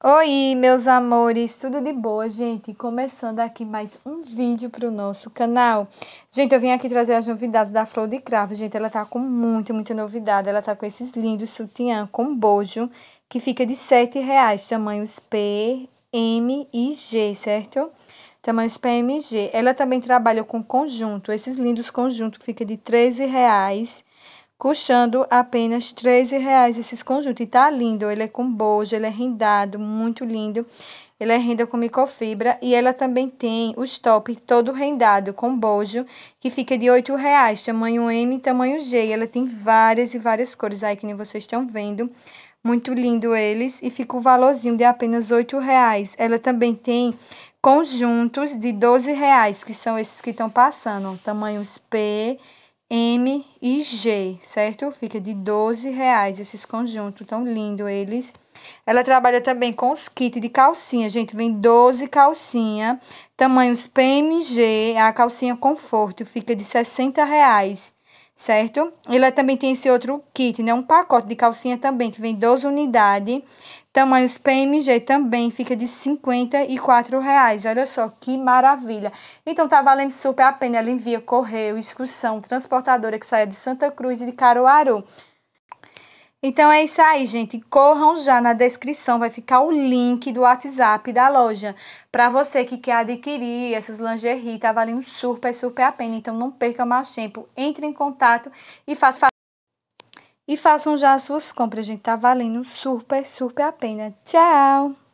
Oi, meus amores, tudo de boa, gente? Começando aqui mais um vídeo para o nosso canal. Gente, eu vim aqui trazer as novidades da Flor de Cravo. Gente, ela tá com muita, muita novidade. Ela tá com esses lindos sutiã com bojo, que fica de R$ reais tamanhos P, M e G, certo? Tamanhos P, M e G. Ela também trabalha com conjunto. Esses lindos conjuntos fica de R$ reais custando apenas 13 reais esses conjuntos. E tá lindo, ele é com bojo, ele é rendado, muito lindo. Ele é renda com microfibra e ela também tem o top todo rendado com bojo, que fica de 8 reais, tamanho M e tamanho G. Ela tem várias e várias cores aí que nem vocês estão vendo. Muito lindo eles e fica o valorzinho de apenas 8 reais. Ela também tem conjuntos de 12 reais, que são esses que estão passando, tamanhos P, M e G, certo? Fica de 12 reais esses conjuntos, tão lindo eles. Ela trabalha também com os kits de calcinha, gente, vem 12 calcinha, tamanhos PMG, a calcinha conforto, fica de 60 reais certo? Ela também tem esse outro kit, né? Um pacote de calcinha também, que vem 12 unidades. Tamanhos PMG também fica de 54 reais. Olha só que maravilha. Então tá valendo super a pena. Ela envia correio, excursão, transportadora que sai de Santa Cruz e de Caruaru. Então é isso aí, gente. Corram já na descrição, vai ficar o link do WhatsApp da loja para você que quer adquirir essas lingerie, tá valendo super, super a pena. Então não perca mais tempo, entre em contato e faça e façam já as suas compras, gente. Tá valendo super, super a pena. Tchau!